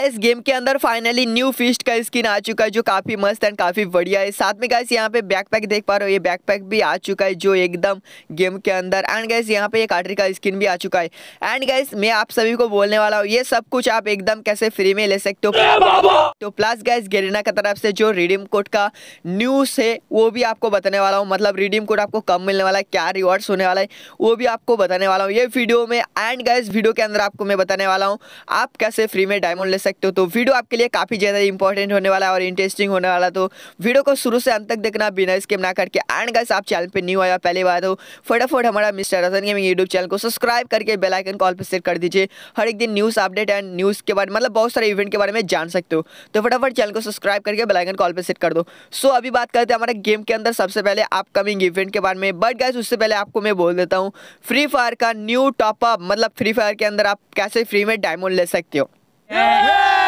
इस गेम के अंदर फाइनली न्यू फिस्ट का स्किन आ चुका है जो काफ़ी मस्त एंड काफ़ी बढ़िया है साथ में गैस यहाँ पे बैकपैक देख पा रहे हो ये बैकपैक भी आ चुका है जो एकदम गेम के अंदर एंड गैस यहाँ पे एक काटरी का स्किन भी आ चुका है एंड गैस मैं आप सभी को बोलने वाला हूँ ये सब कुछ आप एकदम कैसे फ्री में ले सकते हो तो प्लस गैस गेरिना की तरफ से जो रिडीम कोड का न्यूज़ है वो भी आपको बताने वाला हूँ मतलब रिडीम कोड आपको कम मिलने वाला है क्या रिवॉर्ड्स होने वाला है वो भी आपको बताने वाला हूँ ये वीडियो में एंड गैस वीडियो के अंदर आपको मैं बताने वाला हूँ आप कैसे फ्री में डायमंड सकते हो तो वीडियो आपके लिए काफ़ी ज़्यादा इंपॉर्टेंट होने वाला है और इंटरेस्टिंग होने वाला तो वीडियो को शुरू से अंत तक देखना बिना स्किप ना करके एंड गैस आप चैनल पर न्यू आया पहली बार हो तो फटाफट हमारा mister Ratan gaming YouTube channel को सब्सक्राइब करके बेलाइकन कॉल पर सेट कर दीजिए हर एक दिन न्यूज़ अपडेट एंड न्यूज़ के बारे में मतलब बहुत सारे इवेंट के बारे में जान सकते हो तो फटाफट चैनल को सब्सक्राइब करके बेलाइकन कॉल पर सेट कर दो सो अभी बात करते हैं हमारे गेम के अंदर सबसे पहले अपकमिंग इवेंट के बारे में बट गैस उससे पहले आपको मैं बोल देता हूँ फ्री फायर का न्यू टॉपअप मतलब फ्री फायर के अंदर आप कैसे फ्री में डायमंड ले सकते हो Yeah.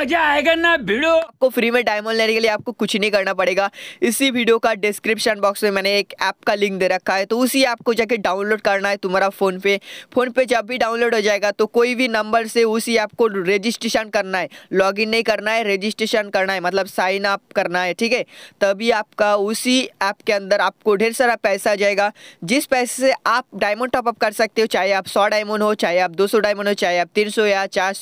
मजा आएगा ना भिड़ो आपको फ्री में डायमंड लेने के लिए आपको कुछ नहीं करना पड़ेगा इसी वीडियो का डिस्क्रिप्शन बॉक्स में मैंने एक ऐप का लिंक दे रखा है तो उसी ऐप को जाके डाउनलोड करना है तुम्हारा फ़ोन पे फ़ोन पे जब भी डाउनलोड हो जाएगा तो कोई भी नंबर से उसी ऐप को रजिस्ट्रेशन करना है लॉग नहीं करना है रजिस्ट्रेशन करना है मतलब साइन अप करना है ठीक है तभी आपका उसी ऐप के अंदर आपको ढेर सारा पैसा जाएगा जिस पैसे से आप डायमंड टॉपअप कर सकते हो चाहे आप सौ डायमंड हो चाहे आप दो डायमंड हो चाहे आप तीन या चार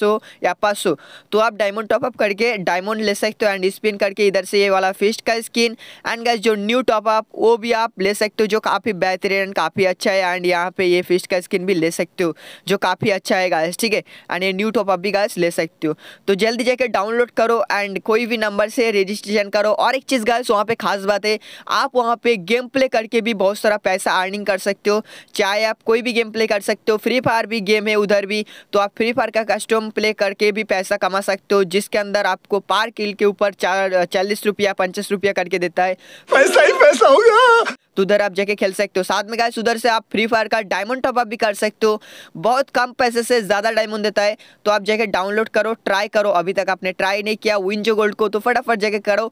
या पाँच तो आप डायमंड टॉपअप करके डायमंड ले सकते हो एंड स्पिन करके इधर से ये वाला फिस्ट का स्किन एंड गैस जो न्यू टॉपअप वो भी आप ले सकते हो जो काफ़ी बेहतरीन काफ़ी अच्छा है एंड यहाँ पे ये फिस्ट का स्किन भी ले सकते हो जो काफ़ी अच्छा है गैस ठीक है एंड ये न्यू टॉपअप भी गायस ले सकते हो तो जल्दी जाकर डाउनलोड करो एंड कोई भी नंबर से रजिस्ट्रेशन करो और एक चीज़ गैस वहाँ पे खास बात है आप वहाँ पर गेम प्ले करके भी बहुत सारा पैसा अर्निंग कर सकते हो चाहे आप कोई भी गेम प्ले कर सकते हो फ्री फायर भी गेम है उधर भी तो आप फ्री फायर का कस्टम प्ले करके भी पैसा कमा सकते हो जिसके अंदर आपको पार किल के ऊपर चार चालीस रुपया पंचस रुपया करके देता है पैसा ही पैसा होगा तो उधर आप जाके खेल सकते हो साथ में गाय उधर से आप फ्री फायर का डायमंड टॉपअप भी कर सकते हो बहुत कम पैसे से ज़्यादा डायमंड देता है तो आप जाके डाउनलोड करो ट्राई करो अभी तक आपने ट्राई नहीं किया विंजो गोल्ड को तो फटाफट जाके करो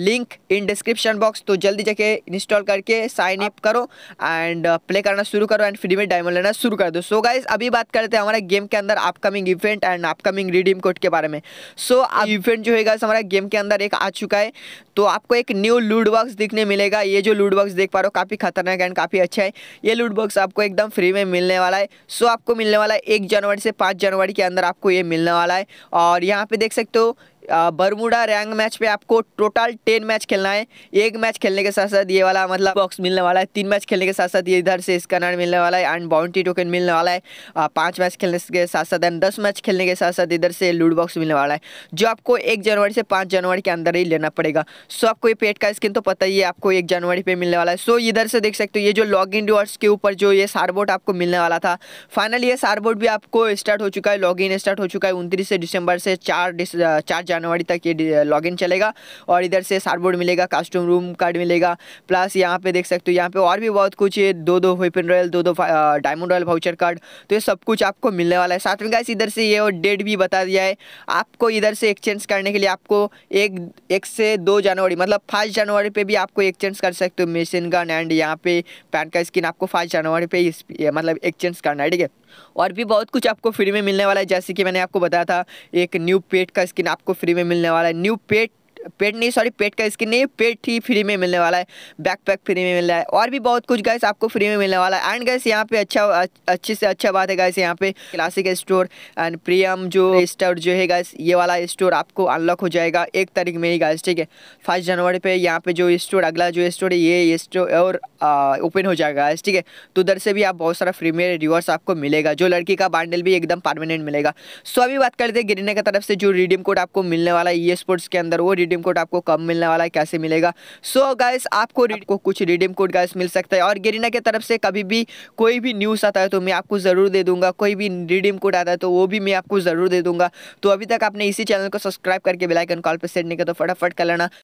लिंक इन डिस्क्रिप्शन बॉक्स तो जल्दी जाके इंस्टॉल करके साइन अप करो एंड प्ले करना शुरू करो एंड फ्री में डायमंड लेना शुरू कर दो सो गाइज अभी बात करते हैं हमारे गेम के अंदर upcoming event and upcoming redeem code के बारे में सो इवेंट जो है हमारे हमारा गेम के अंदर एक आ चुका है तो आपको एक न्यू लूड दिखने मिलेगा ये जो लूड बॉक्स देख पा रहे हो काफ़ी खतरनाक एंड काफ़ी अच्छा है ये लूट बॉक्स आपको एकदम फ्री में मिलने वाला है सो आपको मिलने वाला है एक जनवरी से पाँच जनवरी के अंदर आपको ये मिलने वाला है और यहाँ पे देख सकते हो बरमुडा रैंक मैच पे आपको टोटल टेन मैच खेलना है एक मैच खेलने के साथ साथ ये वाला मतलब बॉक्स मिलने वाला है तीन मैच खेलने के साथ साथ ये इधर से स्कनर मिलने वाला है एंड बाउंड्री टोकन मिलने वाला है पांच मैच खेलने के साथ साथ एंड दस मैच खेलने के साथ साथ इधर से लूड बॉक्स मिलने वाला है जो आपको एक जनवरी से पाँच जनवरी के अंदर ही लेना पड़ेगा सो आपको ये पेट का स्किन तो पता ही है आपको एक जनवरी पर मिलने वाला है सो इधर से देख सकते हो ये जो लॉग इन रिवॉर्ड्स के ऊपर जो ये सारबोट आपको मिलने वाला था फाइनली ये सारबोट भी आपको स्टार्ट हो चुका है लॉग इन स्टार्ट हो चुका है उनतीस दिसंबर से चार चार जनवरी तक ये लॉगिन चलेगा और इधर से सारबोर्ड मिलेगा कास्टम रूम कार्ड मिलेगा प्लस यहाँ पे देख सकते हो यहाँ पे और भी बहुत कुछ है दो दो वेपन रॉयल दो दो डायमंड रॉयल वाउचर कार्ड तो ये सब कुछ आपको मिलने वाला है साथ में गाइस इधर से ये और डेट भी बता दिया है आपको इधर से एक्सचेंज करने के लिए आपको एक एक से दो जनवरी मतलब फर्स्ट जनवरी पर भी आपको एक्सचेंज कर सकते हो मेसिन गन एंड यहाँ पे पैन का स्किन आपको फर्स्ट जनवरी पे मतलब एक्सचेंज करना है ठीक है और भी बहुत कुछ आपको फ्री में मिलने वाला है जैसे कि मैंने आपको बताया था एक न्यू पेट का स्किन आपको फ्री फ्री में मिलने वाला है न्यू पेट पेट नहीं सॉरी पेट का स्किन नहीं पेट ही फ्री में मिलने वाला है बैकपैक फ्री में मिल रहा है और भी बहुत कुछ गैस आपको फ्री में मिलने वाला है एंड गैस यहाँ पे अच्छा अच्छे से अच्छा बात है गैस यहाँ पे क्लासिक स्टोर एंड प्रियम जो स्टोर जो है गैस ये वाला स्टोर आपको अनलॉक हो जाएगा एक तारीख में ही गैस ठीक है फर्स्ट जनवरी पे यहाँ पे जो स्टोर अगला जो स्टोर है ये स्टोर और ओपन हो जाएगा गैस ठीक है तो उधर से भी आप बहुत सारा फ्री में रिवर्स आपको मिलेगा जो लड़की का बांडल भी एकदम परमानेंट मिलेगा सो अभी बात करते हैं गिरने की तरफ से जो रिडीम कोड आपको मिलने वाला है ये स्पोर्ट्स के अंदर वो रिडीम रिडीम कोड आपको कब मिलने वाला है कैसे मिलेगा सो so, गाइस आपको को कुछ रिडीम कोड गाइस मिल सकता है और गेरिना के तरफ से कभी भी कोई भी न्यूज़ आता है तो मैं आपको ज़रूर दे दूंगा कोई भी रिडीम कोड आता है तो वो भी मैं आपको ज़रूर दे दूंगा तो अभी तक आपने इसी चैनल को सब्सक्राइब करके बेलाइकन कॉल पर सेट नहीं किया तो फटाफट कर लेना